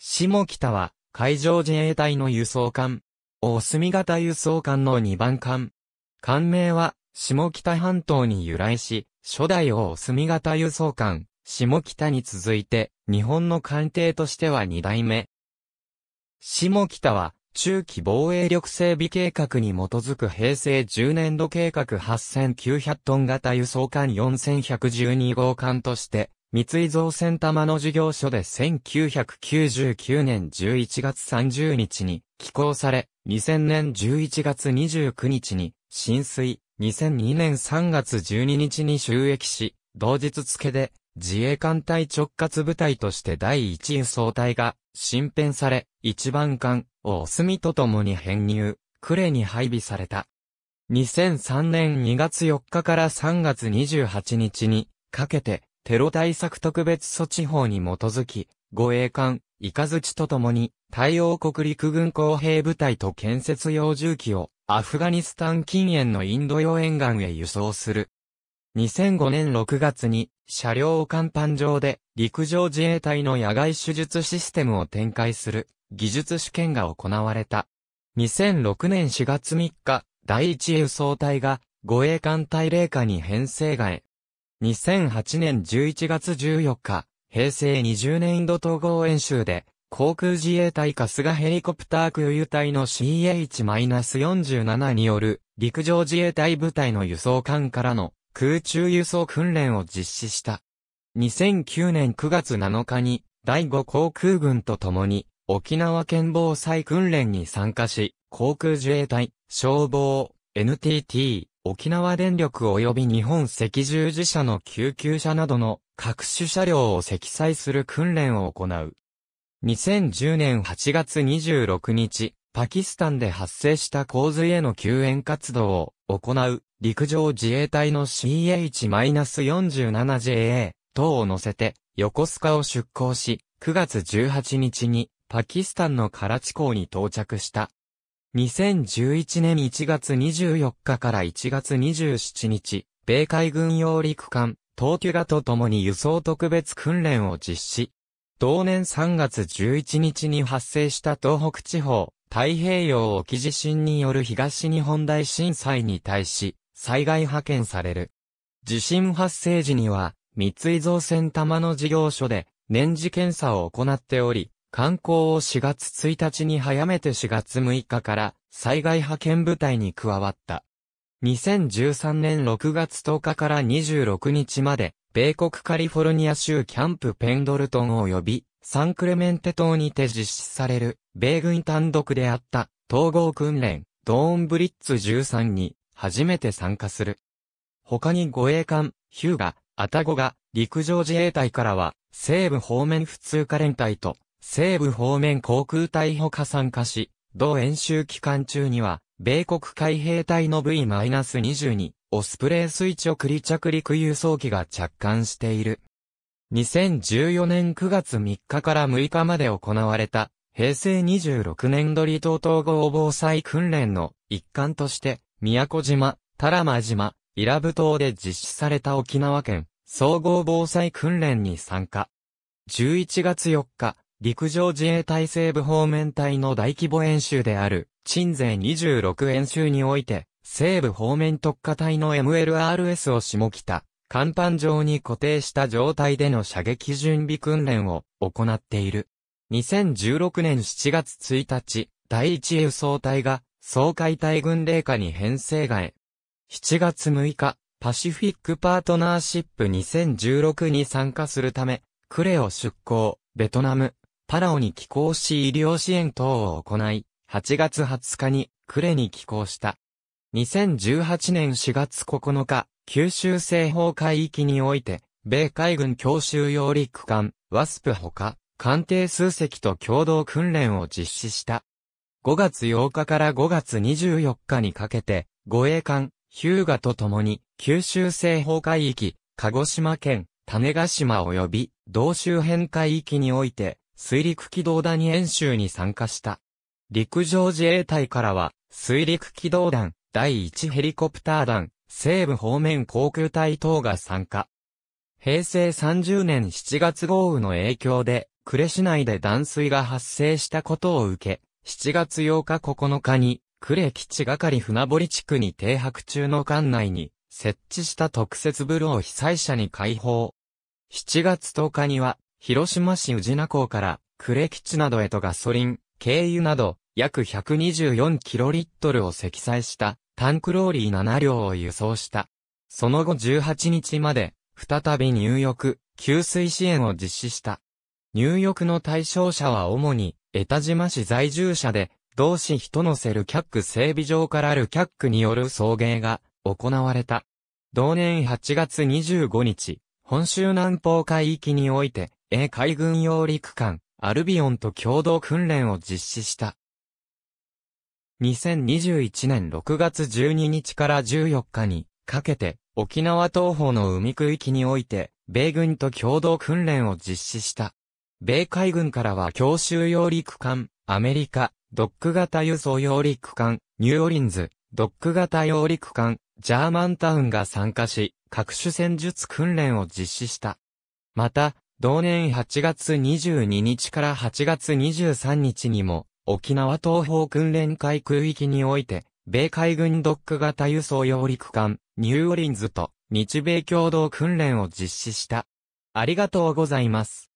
下北は、海上自衛隊の輸送艦。大隅型輸送艦の2番艦。艦名は、下北半島に由来し、初代大隅型輸送艦、下北に続いて、日本の艦艇としては2代目。下北は、中期防衛力整備計画に基づく平成10年度計画8900トン型輸送艦4112号艦として、三井造船玉の事業所で1999年11月30日に寄港され、2000年11月29日に浸水、2002年3月12日に収益し、同日付で自衛艦隊直轄部隊として第一輸送隊が新編され、一番艦、お隅とともに編入、呉に配備された。2003年2月4日から3月28日にかけて、テロ対策特別措置法に基づき、護衛艦、イカズチとともに、対応国陸軍工兵部隊と建設用重機を、アフガニスタン近縁のインド洋沿岸へ輸送する。2005年6月に、車両を甲板上で、陸上自衛隊の野外手術システムを展開する、技術試験が行われた。2006年4月3日、第一輸送隊が、護衛艦隊霊下に編成外、2008年11月14日、平成20年度統合演習で、航空自衛隊春日ヘリコプター空輸隊の CH-47 による陸上自衛隊部隊の輸送艦からの空中輸送訓練を実施した。2009年9月7日に第5航空軍と共に沖縄県防災訓練に参加し、航空自衛隊、消防、NTT、沖縄電力及び日本赤十字社の救急車などの各種車両を積載する訓練を行う。2010年8月26日、パキスタンで発生した洪水への救援活動を行う陸上自衛隊の CH-47JA 等を乗せて横須賀を出港し、9月18日にパキスタンのカラチ港に到着した。2011年1月24日から1月27日、米海軍用陸艦、東急ュと共に輸送特別訓練を実施。同年3月11日に発生した東北地方、太平洋沖地震による東日本大震災に対し、災害派遣される。地震発生時には、三井造船玉の事業所で、年次検査を行っており、観光を4月1日に早めて4月6日から災害派遣部隊に加わった。2013年6月10日から26日まで、米国カリフォルニア州キャンプペンドルトン及びサンクレメンテ島にて実施される、米軍単独であった統合訓練、ドーンブリッツ13に初めて参加する。他に護衛艦、ヒューガ、アタゴが陸上自衛隊からは西部方面普通科連隊と西部方面航空隊ほか参加し、同演習期間中には、米国海兵隊の V-22、オスプレイ垂直離着陸輸送機が着艦している。2014年9月3日から6日まで行われた、平成26年度離島統合防災訓練の一環として、宮古島、多良間島、伊良部島で実施された沖縄県、総合防災訓練に参加。11月4日、陸上自衛隊西部方面隊の大規模演習である、鎮西26演習において、西部方面特化隊の MLRS を下北、甲板上に固定した状態での射撃準備訓練を行っている。2016年7月1日、第一輸送隊が、総海隊軍令下に編成外。7月6日、パシフィックパートナーシップ2016に参加するため、クレを出港、ベトナム、パラオに寄港し医療支援等を行い、8月20日にクレに寄港した。2018年4月9日、九州西方海域において、米海軍強襲揚陸艦、ワスプほか、艦艇数隻と共同訓練を実施した。5月8日から5月24日にかけて、護衛艦、ヒューガと共に、九州西方海域、鹿児島県、種ヶ島及び、同周辺海域において、水陸機動団演習に参加した。陸上自衛隊からは、水陸機動団、第1ヘリコプター団、西部方面航空隊等が参加。平成30年7月豪雨の影響で、呉市内で断水が発生したことを受け、7月8日9日に、呉基地係船堀地区に停泊中の艦内に、設置した特設ブルを被災者に開放。7月10日には、広島市宇品港から呉基地などへとガソリン、軽油など約1 2 4トルを積載したタンクローリー7両を輸送した。その後18日まで再び入浴、給水支援を実施した。入浴の対象者は主に江田島市在住者で同市人のせるキャック整備場からあるキャックによる送迎が行われた。同年8月25日、本州南方海域において、英海軍用陸艦、アルビオンと共同訓練を実施した。2021年6月12日から14日にかけて沖縄東方の海区域において米軍と共同訓練を実施した。米海軍からは強襲揚陸艦、アメリカ、ドック型輸送揚陸艦、ニューオリンズ、ドック型揚陸艦、ジャーマンタウンが参加し、各種戦術訓練を実施した。また、同年8月22日から8月23日にも、沖縄東方訓練海空域において、米海軍ドック型輸送揚陸艦、ニューオリンズと日米共同訓練を実施した。ありがとうございます。